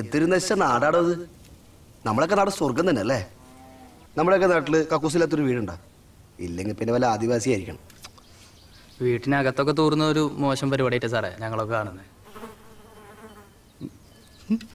എതിര് നശിച്ച നാടാണത് നമ്മളൊക്കെ നാട് സ്വർഗം തന്നെ അല്ലേ നമ്മളൊക്കെ നാട്ടില് കക്കൂസില്ലാത്തൊരു വീടുണ്ടോ ഇല്ലെങ്കിൽ പിന്നെ വല്ല ആദിവാസി ആയിരിക്കണം വീട്ടിനകത്തൊക്കെ തൂർന്ന ഒരു മോശം പരിപാടിയായിട്ട് സാറേ ഞങ്ങളൊക്കെ കാണുന്നത്